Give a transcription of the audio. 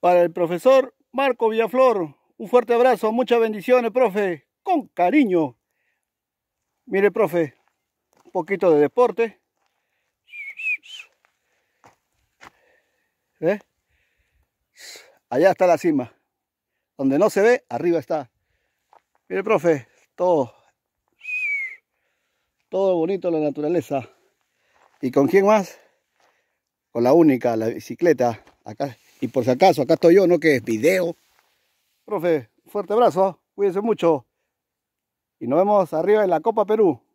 Para el profesor Marco Villaflor, un fuerte abrazo, muchas bendiciones, profe, con cariño. Mire, profe, un poquito de deporte. ¿Eh? Allá está la cima. Donde no se ve, arriba está. Mire, profe, todo. Todo bonito la naturaleza. ¿Y con quién más? Con la única, la bicicleta. Acá y por si acaso, acá estoy yo, no que es video. Profe, fuerte abrazo, ¿ah? cuídense mucho. Y nos vemos arriba en la Copa Perú.